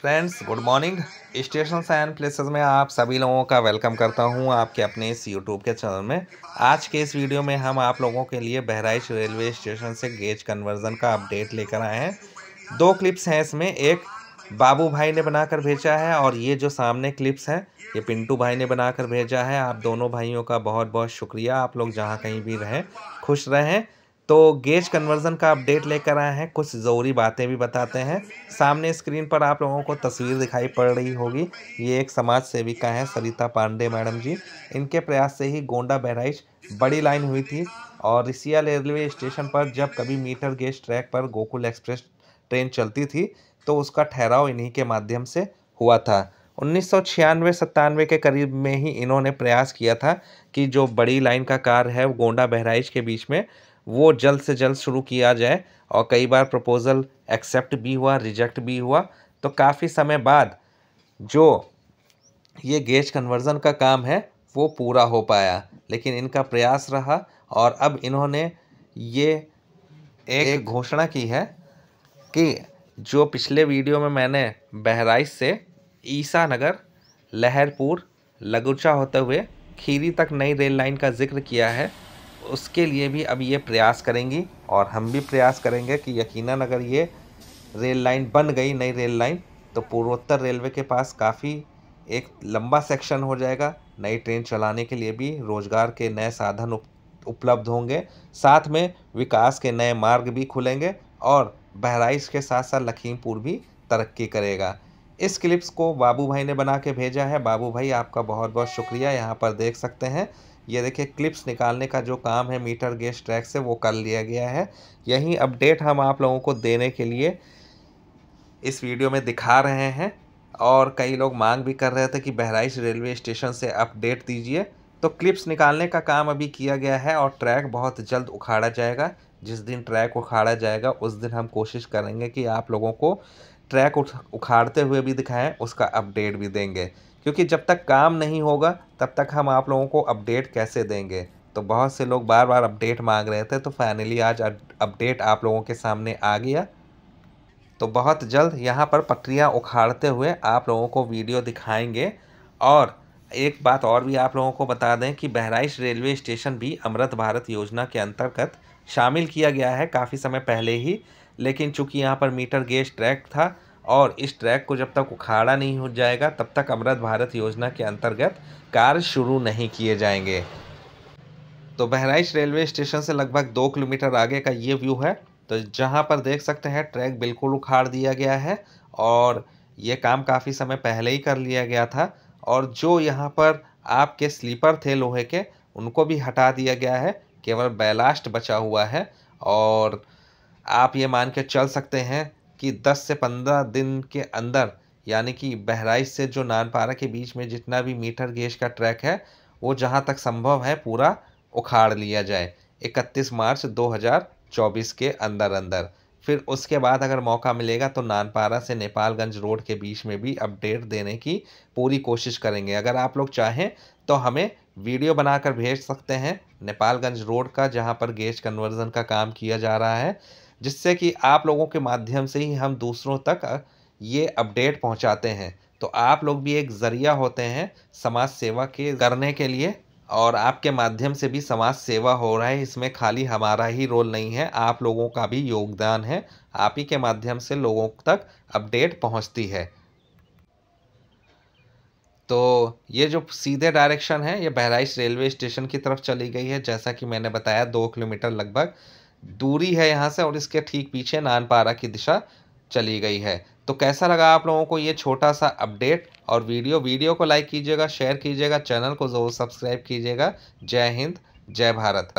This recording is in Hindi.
friends good morning station and places में आप सभी लोगों का वेलकम करता हूं आपके अपने इस यूट्यूब के चैनल में आज के इस वीडियो में हम आप लोगों के लिए बहराइच रेलवे स्टेशन से गेज कन्वर्जन का अपडेट लेकर आए हैं दो क्लिप्स हैं इसमें एक बाबू भाई ने बनाकर भेजा है और ये जो सामने क्लिप्स हैं ये पिंटू भाई ने बनाकर भेजा है आप दोनों भाइयों का बहुत बहुत शुक्रिया आप लोग जहाँ कहीं भी रहें खुश रहें तो गेज कन्वर्जन का अपडेट लेकर आए हैं कुछ ज़रूरी बातें भी बताते हैं सामने स्क्रीन पर आप लोगों को तस्वीर दिखाई पड़ रही होगी ये एक समाज सेविका हैं सरिता पांडे मैडम जी इनके प्रयास से ही गोंडा बहराइच बड़ी लाइन हुई थी और रिसिया रेलवे स्टेशन पर जब कभी मीटर गेज ट्रैक पर गोकुल एक्सप्रेस ट्रेन चलती थी तो उसका ठहराव इन्हीं के माध्यम से हुआ था उन्नीस सौ के करीब में ही इन्होंने प्रयास किया था कि जो बड़ी लाइन का कार है वो गोंडा बहराइच के बीच में वो जल्द से जल्द शुरू किया जाए और कई बार प्रपोज़ल एक्सेप्ट भी हुआ रिजेक्ट भी हुआ तो काफ़ी समय बाद जो ये गेज कन्वर्ज़न का काम है वो पूरा हो पाया लेकिन इनका प्रयास रहा और अब इन्होंने ये एक घोषणा की है कि जो पिछले वीडियो में मैंने बहराइच से ईसा नगर लहरपुर लगुचा होते हुए खीरी तक नई रेल लाइन का जिक्र किया है उसके लिए भी अब ये प्रयास करेंगी और हम भी प्रयास करेंगे कि यकीनन अगर ये रेल लाइन बन गई नई रेल लाइन तो पूर्वोत्तर रेलवे के पास काफ़ी एक लंबा सेक्शन हो जाएगा नई ट्रेन चलाने के लिए भी रोज़गार के नए साधन उपलब्ध होंगे साथ में विकास के नए मार्ग भी खुलेंगे और बहराइच के साथ साथ लखीमपुर भी तरक्की करेगा इस क्लिप्स को बाबू भाई ने बना के भेजा है बाबू भाई आपका बहुत बहुत शुक्रिया यहाँ पर देख सकते हैं ये देखिए क्लिप्स निकालने का जो काम है मीटर गेस ट्रैक से वो कर लिया गया है यही अपडेट हम आप लोगों को देने के लिए इस वीडियो में दिखा रहे हैं और कई लोग मांग भी कर रहे थे कि बहराइच रेलवे स्टेशन से अपडेट दीजिए तो क्लिप्स निकालने का काम अभी किया गया है और ट्रैक बहुत जल्द उखाड़ा जाएगा जिस दिन ट्रैक उखाड़ा जाएगा उस दिन हम कोशिश करेंगे कि आप लोगों को ट्रैक उखाड़ते हुए भी दिखाएं उसका अपडेट भी देंगे क्योंकि जब तक काम नहीं होगा तब तक हम आप लोगों को अपडेट कैसे देंगे तो बहुत से लोग बार बार अपडेट मांग रहे थे तो फाइनली आज अपडेट आप लोगों के सामने आ गया तो बहुत जल्द यहाँ पर पटरियाँ उखाड़ते हुए आप लोगों को वीडियो दिखाएंगे और एक बात और भी आप लोगों को बता दें कि बहराइच रेलवे स्टेशन भी अमृत भारत योजना के अंतर्गत शामिल किया गया है काफ़ी समय पहले ही लेकिन चूंकि यहाँ पर मीटर गेज ट्रैक था और इस ट्रैक को जब तक उखाड़ा नहीं हो जाएगा तब तक अमृत भारत योजना के अंतर्गत कार्य शुरू नहीं किए जाएंगे तो बहराइच रेलवे स्टेशन से लगभग दो किलोमीटर आगे का ये व्यू है तो जहाँ पर देख सकते हैं ट्रैक बिल्कुल उखाड़ दिया गया है और ये काम काफ़ी समय पहले ही कर लिया गया था और जो यहाँ पर आपके स्लीपर थे लोहे के उनको भी हटा दिया गया है केवल बैलास्ट बचा हुआ है और आप ये मान के चल सकते हैं कि 10 से 15 दिन के अंदर यानी कि बहराइच से जो नानपारा के बीच में जितना भी मीटर गेज का ट्रैक है वो जहाँ तक संभव है पूरा उखाड़ लिया जाए 31 मार्च 2024 के अंदर अंदर फिर उसके बाद अगर मौका मिलेगा तो नानपारा से नेपालगंज रोड के बीच में भी अपडेट देने की पूरी कोशिश करेंगे अगर आप लोग चाहें तो हमें वीडियो बनाकर भेज सकते हैं नेपालगंज रोड का जहाँ पर गेज कन्वर्जन का काम किया जा रहा है जिससे कि आप लोगों के माध्यम से ही हम दूसरों तक ये अपडेट पहुंचाते हैं तो आप लोग भी एक ज़रिया होते हैं समाज सेवा के करने के लिए और आपके माध्यम से भी समाज सेवा हो रहा है इसमें खाली हमारा ही रोल नहीं है आप लोगों का भी योगदान है आप ही के माध्यम से लोगों तक अपडेट पहुंचती है तो ये जो सीधे डायरेक्शन है ये बहराइच रेलवे स्टेशन की तरफ चली गई है जैसा कि मैंने बताया दो किलोमीटर लगभग दूरी है यहाँ से और इसके ठीक पीछे नानपारा की दिशा चली गई है तो कैसा लगा आप लोगों को ये छोटा सा अपडेट और वीडियो वीडियो को लाइक कीजिएगा शेयर कीजिएगा चैनल को ज़रूर सब्सक्राइब कीजिएगा जय हिंद जय भारत